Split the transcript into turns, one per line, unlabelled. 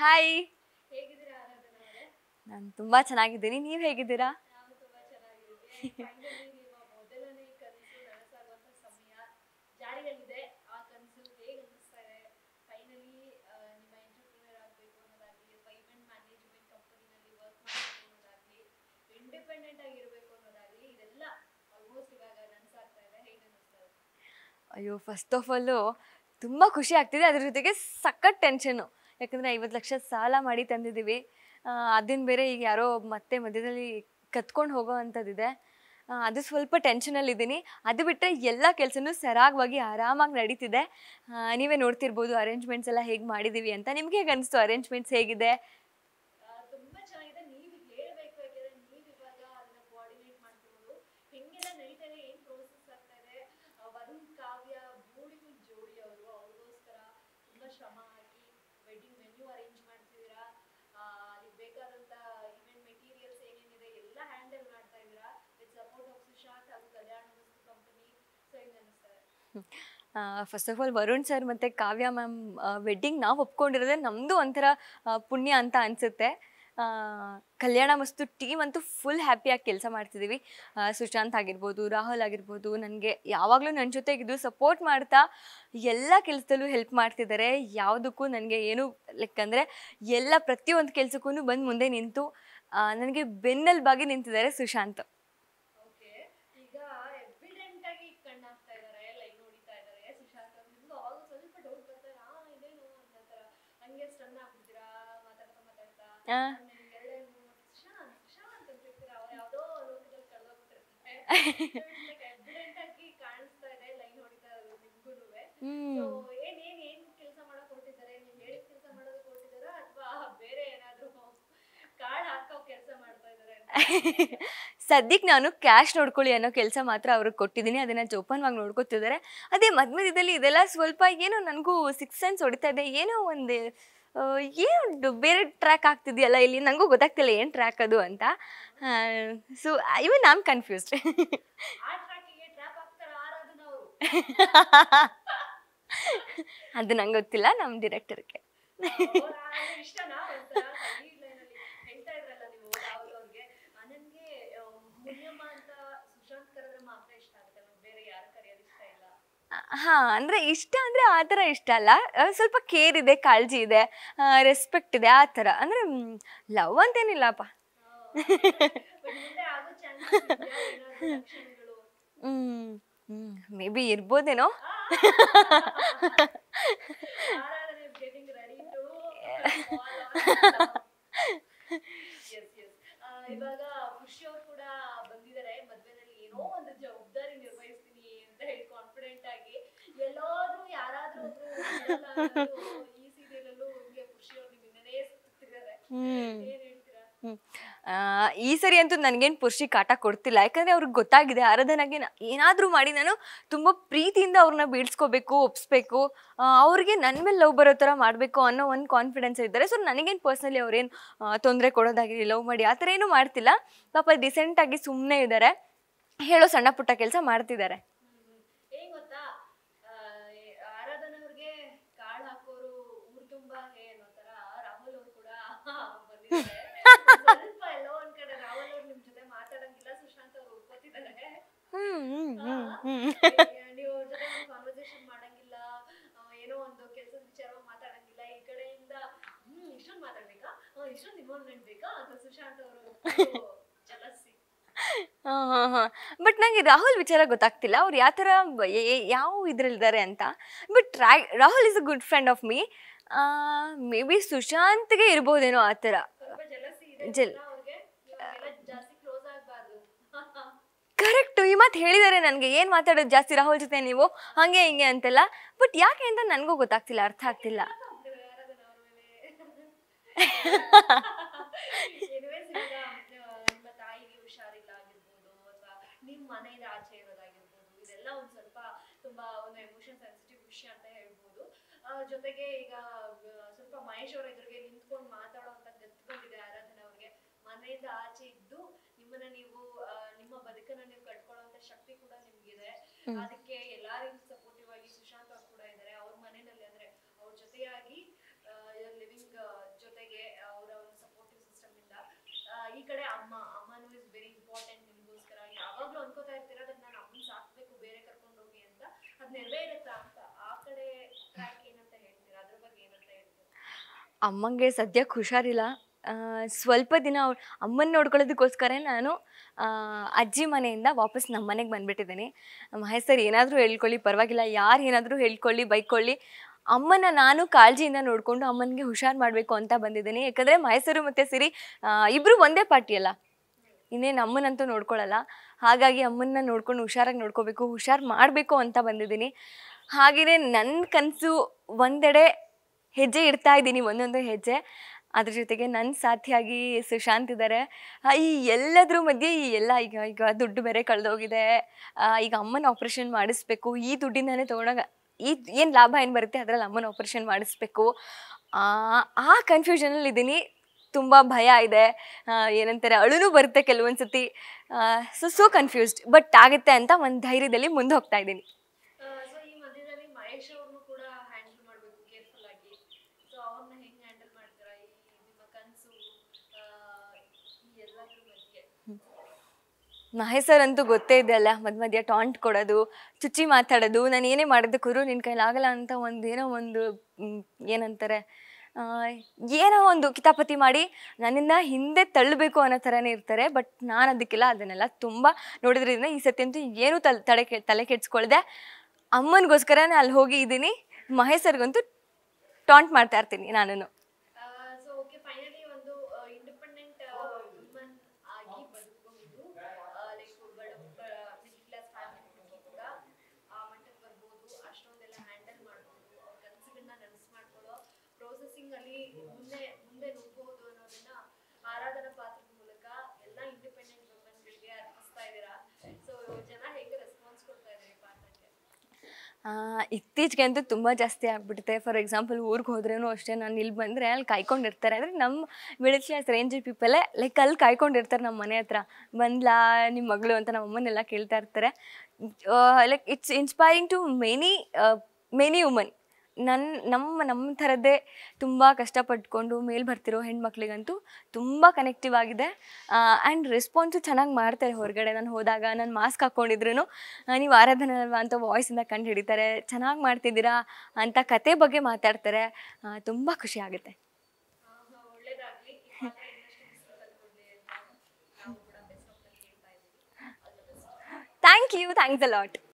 hi ನಾನು ತುಂಬಾ ಚೆನ್ನಾಗಿದ್ದೀನಿ ನೀವು ಹೇಗಿದ್ದೀರಾ ಅಯ್ಯೋ ಫಸ್ಟ್ ಆಫ್ ಆಲು ತುಂಬ ಖುಷಿ ಆಗ್ತಿದೆ ಅದ್ರ ಜೊತೆಗೆ ಸಖತ್ ಟೆನ್ಷನು ಯಾಕಂದರೆ ಐವತ್ತು ಲಕ್ಷ ಸಾಲ ಮಾಡಿ ತಂದಿದ್ದೀವಿ ಅದನ್ನು ಬೇರೆ ಈಗ ಯಾರೋ ಮತ್ತೆ ಮಧ್ಯದಲ್ಲಿ ಕತ್ಕೊಂಡು ಹೋಗೋ ಅದು ಸ್ವಲ್ಪ ಟೆನ್ಷನಲ್ಲಿದ್ದೀನಿ ಅದು ಬಿಟ್ಟರೆ ಎಲ್ಲ ಕೆಲಸನೂ ಸರಾಗವಾಗಿ ಆರಾಮಾಗಿ ನಡೀತಿದೆ ನೀವೇ ನೋಡ್ತಿರ್ಬೋದು ಅರೇಂಜ್ಮೆಂಟ್ಸ್ ಎಲ್ಲ ಹೇಗೆ ಮಾಡಿದ್ದೀವಿ ಅಂತ ನಿಮಗೆ ಹೇಗೆ ಅನಿಸ್ತು ಅರೇಂಜ್ಮೆಂಟ್ಸ್ ಹೇಗಿದೆ first of all Varun sir ಮತ್ತು ಕಾವ್ಯ ಮ್ಯಾಮ್ ವೆಡ್ಡಿಂಗ್ ನಾವು ಒಪ್ಕೊಂಡಿರೋದೆ ನಮ್ಮದು ಒಂಥರ ಪುಣ್ಯ ಅಂತ ಅನಿಸುತ್ತೆ ಕಲ್ಯಾಣ ಮಸ್ತು ಟೀಮ್ ಅಂತೂ ಫುಲ್ ಹ್ಯಾಪಿಯಾಗಿ ಕೆಲಸ ಮಾಡ್ತಿದ್ದೀವಿ ಸುಶಾಂತ್ ಆಗಿರ್ಬೋದು ರಾಹುಲ್ ಆಗಿರ್ಬೋದು ನನಗೆ ಯಾವಾಗಲೂ ನನ್ನ ಜೊತೆಗಿದ್ದು ಸಪೋರ್ಟ್ ಮಾಡ್ತಾ ಎಲ್ಲ ಕೆಲಸದಲ್ಲೂ ಹೆಲ್ಪ್ ಮಾಡ್ತಿದ್ದಾರೆ ಯಾವುದಕ್ಕೂ ನನಗೆ ಏನು ಲೈಕ್ ಅಂದರೆ ಎಲ್ಲ ಪ್ರತಿಯೊಂದು ಕೆಲಸಕ್ಕೂ ಬಂದು ಮುಂದೆ ನಿಂತು ನನಗೆ ಬೆನ್ನಲ್ಲಿ ಬಾಗಿ ನಿಂತಿದ್ದಾರೆ ಸುಶಾಂತ್ ಸದ್ಯಕ್ಕೆ ನಾನು ಕ್ಯಾಶ್ ನೋಡ್ಕೊಳ್ಳಿ ಅನ್ನೋ ಕೆಲಸ ಮಾತ್ರ ಅವ್ರಿಗೆ ಕೊಟ್ಟಿದ್ದೀನಿ ಅದನ್ನು ಜೋಪಾನವಾಗಿ ನೋಡ್ಕೊತಿದ್ದಾರೆ ಅದೇ ಮಧ್ಯ ಮಧ್ಯದಲ್ಲಿ ಇದೆಲ್ಲ ಸ್ವಲ್ಪ ಏನೋ ನನಗೂ ಸಿಕ್ಸ್ ಸೆನ್ಸ್ ಹೊಡಿತಾ ಇದೆ ಏನೋ ಒಂದು ಏನು ಬೇರೆ ಟ್ರ್ಯಾಕ್ ಆಗ್ತಿದೆಯಲ್ಲ ಇಲ್ಲಿ ನನಗೂ ಗೊತ್ತಾಗ್ತಿಲ್ಲ ಏನು ಟ್ರ್ಯಾಕ್ ಅದು ಅಂತ ಸೊ ಇವನ್ ನಾನು ಕನ್ಫ್ಯೂಸ್ ಅದು ನಂಗೆ ಗೊತ್ತಿಲ್ಲ ನಮ್ಮ ಡಿರೆಕ್ಟರ್ಗೆ ಹಾ ಅಂದ್ರೆ ಇಷ್ಟ ಅಂದ್ರೆ ಆ ಥರ ಇಷ್ಟ ಅಲ್ಲ ಸ್ವಲ್ಪ ಕೇರ್ ಇದೆ ಕಾಳಜಿ ಇದೆ ರೆಸ್ಪೆಕ್ಟ್ ಇದೆ ಆ ಥರ ಅಂದ್ರೆ ಲವ್ ಅಂತೇನಿಲ್ಲಪ್ಪ ಮೇ ಬಿ ಇರ್ಬೋದೇನೋ ಈ ಸರಿ ಅಂತೂ ನನಗೇನು ಪುರುಷಿ ಕಾಟ ಕೊಡ್ತಿಲ್ಲ ಯಾಕಂದ್ರೆ ಅವ್ರಿಗೆ ಗೊತ್ತಾಗಿದೆ ಆರಾಧನಾಗೆ ಏನಾದರೂ ಮಾಡಿ ನಾನು ತುಂಬ ಪ್ರೀತಿಯಿಂದ ಅವ್ರನ್ನ ಬೀಳ್ಸ್ಕೋಬೇಕು ಒಪ್ಪಿಸ್ಬೇಕು ಅವ್ರಿಗೆ ನನ್ನ ಮೇಲೆ ಲವ್ ಬರೋ ಥರ ಮಾಡಬೇಕು ಅನ್ನೋ ಒಂದು ಕಾನ್ಫಿಡೆನ್ಸ್ ಇದ್ದಾರೆ ಸೊ ನನಗೇನು ಪರ್ಸ್ನಲಿ ಅವ್ರೇನು ತೊಂದರೆ ಕೊಡೋದಾಗಿರಲಿ ಲವ್ ಮಾಡಿ ಆ ಥರ ಏನೂ ಮಾಡ್ತಿಲ್ಲ ಪಾಪ ಡಿಸೆಂಟಾಗಿ ಸುಮ್ಮನೆ ಇದ್ದಾರೆ ಹೇಳೋ ಸಣ್ಣ ಪುಟ್ಟ ಕೆಲಸ ಮಾಡ್ತಿದ್ದಾರೆ ಬಟ್ ನನಗೆ ರಾಹುಲ್ ವಿಚಾರ ಗೊತ್ತಾಗ್ತಿಲ್ಲ ಅವ್ರು ಯಾವ ಥರ ಯಾವ ಇದ್ರಲ್ಲಿದ್ದಾರೆ ಅಂತ but Rahul is a good friend of me maybe ಸುಶಾಂತ್ಗೆ ಇರ್ಬೋದೇನೋ ಆ ಥರ ಜಲ್ ಕರೆಕ್ಟು ಈ ಮಾತು ಹೇಳಿದ್ದಾರೆ ನನಗೆ ಏನು ಮಾತಾಡೋದು ಜಾಸ್ತಿ ರಾಹುಲ್ ಜೊತೆ ನೀವು ಹಾಗೆ ಹಿಂಗೆ ಅಂತೆಲ್ಲ ಬಟ್ ಯಾಕೆ ಅಂತ ನನಗೂ ಗೊತ್ತಾಗ್ತಿಲ್ಲ ಅರ್ಥ ಆಗ್ತಿಲ್ಲ
ಇದುವೇ ನಿಮ್ಮ ತಾಯಿಗೆ ಹುಷಾರಿಲ್ಲ ಆಗಿರ್ಬೋದು ಅಥವಾ ನಿಮ್ಮ ಮನೆಯಿಂದ ಆಚೆ ಇರೋದಾಗಿರ್ಬೋದು ಇದೆಲ್ಲ ಒಂದು ಸ್ವಲ್ಪ ತುಂಬಾ ಒಂದು ಎಮೋಷನ್ ಸೆನ್ಸಿಟಿವ್ ವಿಷಯ ಅಂತ ಹೇಳ್ಬೋದು ಜೊತೆಗೆ ಈಗ ಸ್ವಲ್ಪ ಮಹೇಶ್ ಅವರ ಎದುರಿಗೆ ನಿಂತ್ಕೊಂಡು ಮಾತಾಡೋ ಅಂತ ಗತ್ಕೊಂಡಿದೆ ಆರಾಧನೆ ಅವ್ರಿಗೆ ಮನೆಯಿಂದ ಆಚೆ ಇದ್ದು ನಿಮ್ಮನ್ನ ನೀವು ನಿಮ್ಮ ಬದುಕನ್ನ ನೀವು ಕಟ್ಕೊಳ್ಳೋ ಶಕ್ತಿ ಕೂಡ ನಿಮ್ಗಿದೆ ಅದಕ್ಕೆ ಎಲ್ಲರಿಗೂ
ಅಮ್ಮಂಗೆ ಸದ್ಯಕ್ಕೆ ಹುಷಾರಿಲ್ಲ ಸ್ವಲ್ಪ ದಿನ ಅವ್ಳು ಅಮ್ಮನ ನೋಡ್ಕೊಳ್ಳೋದಕ್ಕೋಸ್ಕರ ನಾನು ಅಜ್ಜಿ ಮನೆಯಿಂದ ವಾಪಸ್ ನಮ್ಮ ಮನೆಗೆ ಬಂದ್ಬಿಟ್ಟಿದ್ದೀನಿ ಮಹೇಶ್ ಏನಾದರೂ ಹೇಳ್ಕೊಳ್ಳಿ ಪರವಾಗಿಲ್ಲ ಯಾರು ಏನಾದರೂ ಹೇಳ್ಕೊಳ್ಳಿ ಬೈಕೊಳ್ಳಿ ಅಮ್ಮನ ನಾನು ಕಾಳಜಿಯಿಂದ ನೋಡಿಕೊಂಡು ಅಮ್ಮನಿಗೆ ಹುಷಾರು ಮಾಡಬೇಕು ಅಂತ ಬಂದಿದ್ದೀನಿ ಯಾಕಂದರೆ ಮಹೇಶ್ರು ಮತ್ತು ಸಿರಿ ಇಬ್ಬರು ಒಂದೇ ಪಾರ್ಟಿ ಅಲ್ಲ ಇನ್ನೇನು ಅಮ್ಮನಂತೂ ನೋಡ್ಕೊಳ್ಳಲ್ಲ ಹಾಗಾಗಿ ಅಮ್ಮನ್ನ ನೋಡ್ಕೊಂಡು ಹುಷಾರಾಗಿ ನೋಡ್ಕೋಬೇಕು ಹುಷಾರು ಮಾಡಬೇಕು ಅಂತ ಬಂದಿದ್ದೀನಿ ಹಾಗೆಯೇ ನನ್ನ ಕನಸು ಒಂದೆಡೆ ಹೆಜ್ಜೆ ಇಡ್ತಾ ಇದ್ದೀನಿ ಒಂದೊಂದು ಹೆಜ್ಜೆ ಅದ್ರ ಜೊತೆಗೆ ನನ್ನ ಸಾಥಿಯಾಗಿ ಸುಶಾಂತ್ ಇದ್ದಾರೆ ಈ ಎಲ್ಲದ್ರ ಮಧ್ಯೆ ಈ ಎಲ್ಲ ಈಗ ಈಗ ದುಡ್ಡು ಬೇರೆ ಕಳೆದೋಗಿದೆ ಈಗ ಅಮ್ಮನ ಆಪ್ರೇಷನ್ ಮಾಡಿಸ್ಬೇಕು ಈ ದುಡ್ಡಿಂದಾನೇ ತೊಗೊಂಡಾಗ ಈ ಏನು ಲಾಭ ಏನು ಬರುತ್ತೆ ಅದರಲ್ಲಿ ಅಮ್ಮನ ಆಪ್ರೇಷನ್ ಮಾಡಿಸ್ಬೇಕು ಆ ಕನ್ಫ್ಯೂಷನಲ್ಲಿ ಇದ್ದೀನಿ ತುಂಬ ಭಯ ಇದೆ ಏನಂತಾರೆ ಅಳುನು ಬರುತ್ತೆ ಕೆಲವೊಂದ್ಸತಿ ಸತಿ ಸೊ ಸೋ ಕನ್ಫ್ಯೂಸ್ಡ್ ಬಟ್ ಆಗುತ್ತೆ ಅಂತ ಒಂದು ಧೈರ್ಯದಲ್ಲಿ ಮುಂದೆ ಹೋಗ್ತಾ ಇದ್ದೀನಿ ಮಹೇಶ್ ಅಂತೂ ಗೊತ್ತೇ ಇದೆ ಅಲ್ಲ ಮಧ್ಯ ಮಧ್ಯ ಟಾಂಟ್ ಕೊಡೋದು ಚುಚ್ಚಿ ಮಾತಾಡೋದು ನಾನು ಏನೇ ಮಾಡೋದಕ್ಕೂ ನಿನ್ನ ಕೈಲಾಗಲ್ಲ ಅಂತ ಒಂದು ಏನೋ ಒಂದು ಏನಂತಾರೆ ಏನೋ ಒಂದು ಕಿತಾಪತಿ ಮಾಡಿ ನನ್ನಿಂದ ಹಿಂದೆ ತಳ್ಳಬೇಕು ಅನ್ನೋ ಥರನೇ ಇರ್ತಾರೆ ಬಟ್ ನಾನು ಅದಕ್ಕೆಲ್ಲ ಅದನ್ನೆಲ್ಲ ತುಂಬ ನೋಡಿದ್ರಿಂದ ಈ ಸತಿ ಅಂತೂ ಏನೂ ತಲೆ ತಲೆ ಕೆ ತಲೆ ಕೆಡಿಸ್ಕೊಳ್ದೆ ಅಮ್ಮನಿಗೋಸ್ಕರ ಅಲ್ಲಿ ಹೋಗಿ ಇದ್ದೀನಿ ಮಹೇಶರ್ಗಂತೂ ಟಾಂಟ್ ಮಾಡ್ತಾ ಇರ್ತೀನಿ ನಾನು
ಟೈಮಿಂಗ್ ಅಲ್ಲಿ ಮುಂದೆ ಮುಂದೆ ನುಗ್ಗಬಹುದು ಅನ್ನೋದನ್ನ ಆರಾಧನಾ ಪಾತ್ರದ ಮೂಲಕ ಎಲ್ಲ ಇಂಡಿಪೆಂಡೆಂಟ್ ವುಮೆನ್ ಗಳಿಗೆ ಅರ್ಪಿಸ್ತಾ ಇದೀರಾ ಸೊ ಜನ ಹೇಗೆ ರೆಸ್ಪಾನ್ಸ್ ಕೊಡ್ತಾ ಇದ್ದಾರೆ ಪಾತ್ರಕ್ಕೆ
ಇತ್ತೀಚೆಗೆ ಅಂತೂ ತುಂಬ ಜಾಸ್ತಿ ಆಗಿಬಿಡುತ್ತೆ ಫಾರ್ ಎಕ್ಸಾಂಪಲ್ ಊರಿಗೆ ಹೋದ್ರೂ ಅಷ್ಟೇ ನಾನು ಇಲ್ಲಿ ಬಂದರೆ ಅಲ್ಲಿ ಕಾಯ್ಕೊಂಡಿರ್ತಾರೆ ಅಂದರೆ ನಮ್ಮ ಮಿಡಲ್ ಕ್ಲಾಸ್ ರೇಂಜ್ ಪೀಪಲೇ ಲೈಕ್ ಅಲ್ಲಿ ಕಾಯ್ಕೊಂಡಿರ್ತಾರೆ ನಮ್ಮ ಮನೆ ಹತ್ರ ಬಂದ್ಲಾ ನಿಮ್ಮ ಮಗಳು ಅಂತ ನಮ್ಮ ಅಮ್ಮನೆಲ್ಲ ಕೇಳ್ತಾ ಇರ್ತಾರೆ like it's inspiring to many many woman ನನ್ನ ನಮ್ಮ ನಮ್ಮ ಥರದ್ದೇ ತುಂಬ ಕಷ್ಟಪಟ್ಕೊಂಡು ಮೇಲೆ ಬರ್ತಿರೋ ಹೆಣ್ಮಕ್ಳಿಗಂತೂ ತುಂಬ ಕನೆಕ್ಟಿವ್ ಆಗಿದೆ ಆ್ಯಂಡ್ ರೆಸ್ಪಾನ್ಸು ಚೆನ್ನಾಗಿ ಮಾಡ್ತಾರೆ ಹೊರಗಡೆ ನಾನು ಹೋದಾಗ ನಾನು ಮಾಸ್ಕ್ ಹಾಕ್ಕೊಂಡಿದ್ರು ನೀವು ಆರಾಧನೆ ಅಂತ ವಾಯ್ಸಿಂದ ಕಂಡು ಹಿಡಿತಾರೆ ಚೆನ್ನಾಗಿ ಮಾಡ್ತಿದ್ದೀರಾ ಅಂತ ಕತೆ ಬಗ್ಗೆ ಮಾತಾಡ್ತಾರೆ ತುಂಬ ಖುಷಿ ಆಗುತ್ತೆ thank you thanks a lot